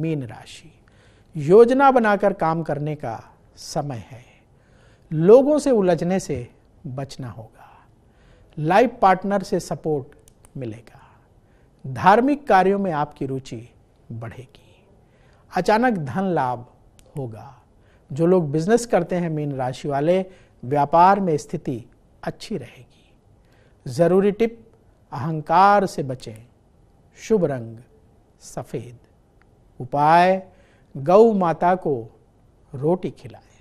mean राशि योजना बनाकर काम करने का समय है लोगों से उलझने से बचना होगा लाइफ पार्टनर से सपोर्ट मिलेगा धार्मिक कार्यों में आपकी रुचि बढ़ेगी अचानक धन लाभ होगा जो लोग बिजनेस करते हैं मीन राशि वाले व्यापार में स्थिति अच्छी रहेगी ज़रूरी टिप अहंकार से बचें शुभ रंग सफ़ेद उपाय गौ माता को रोटी खिलाए